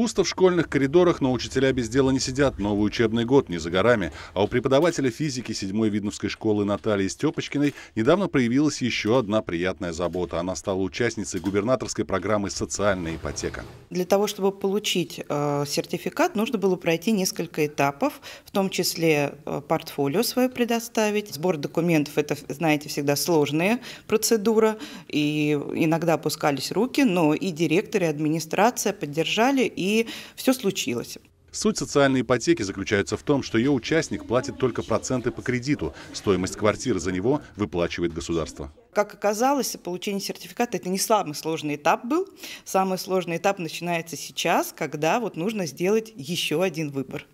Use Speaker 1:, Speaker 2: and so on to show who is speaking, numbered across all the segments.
Speaker 1: Пусто в школьных коридорах, но учителя без дела не сидят. Новый учебный год не за горами. А у преподавателя физики 7-й Видновской школы Натальи Степочкиной недавно проявилась еще одна приятная забота. Она стала участницей губернаторской программы «Социальная ипотека».
Speaker 2: Для того, чтобы получить э, сертификат, нужно было пройти несколько этапов, в том числе э, портфолио свое предоставить. Сбор документов – это, знаете, всегда сложная процедура, и иногда опускались руки, но и директор, и администрация поддержали,
Speaker 1: и и все случилось. Суть социальной ипотеки заключается в том, что ее участник платит только проценты по кредиту. Стоимость квартиры за него выплачивает государство.
Speaker 2: Как оказалось, получение сертификата – это не самый сложный этап был. Самый сложный этап начинается сейчас, когда вот нужно сделать еще один выбор.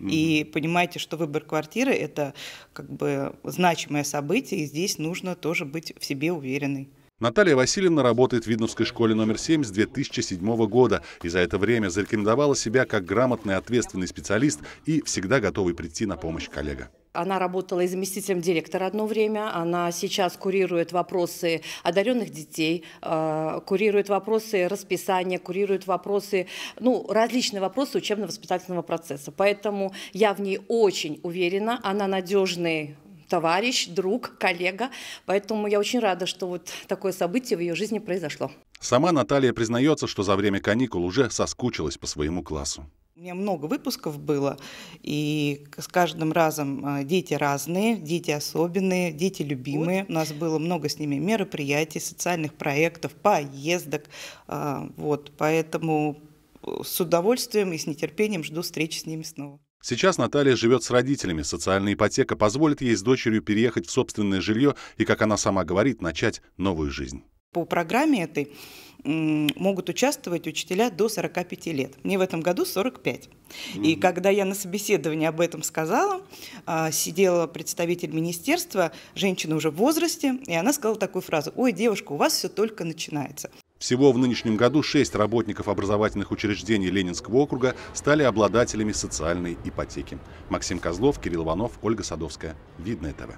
Speaker 2: И понимаете, что выбор квартиры – это как бы значимое событие, и здесь нужно тоже быть в себе уверенной.
Speaker 1: Наталья Васильевна работает в Видновской школе номер 7 с 2007 года и за это время зарекомендовала себя как грамотный ответственный специалист и всегда готовый прийти на помощь коллега.
Speaker 3: Она работала и заместителем директора одно время. Она сейчас курирует вопросы одаренных детей, э, курирует вопросы расписания, курирует вопросы, ну, различные вопросы учебно-воспитательного процесса. Поэтому я в ней очень уверена. Она надежный товарищ, друг, коллега. Поэтому я очень рада, что вот такое событие в ее жизни произошло.
Speaker 1: Сама Наталья признается, что за время каникул уже соскучилась по своему классу.
Speaker 2: У меня много выпусков было, и с каждым разом э, дети разные, дети особенные, дети любимые. У нас было много с ними мероприятий, социальных проектов, поездок. Э, вот, поэтому э, с удовольствием и с нетерпением жду встречи с ними снова.
Speaker 1: Сейчас Наталья живет с родителями, социальная ипотека позволит ей с дочерью переехать в собственное жилье и, как она сама говорит, начать новую жизнь.
Speaker 2: По программе этой могут участвовать учителя до 45 лет. Мне в этом году 45. mm И когда я на собеседовании об этом сказала, а, сидела представитель министерства, женщина уже в возрасте, и она сказала такую фразу, ой, девушка, у вас все только начинается.
Speaker 1: Всего в нынешнем году шесть работников образовательных учреждений Ленинского округа стали обладателями социальной ипотеки. Максим Козлов, Кирилл Иванов, Ольга Садовская. Видное ТВ.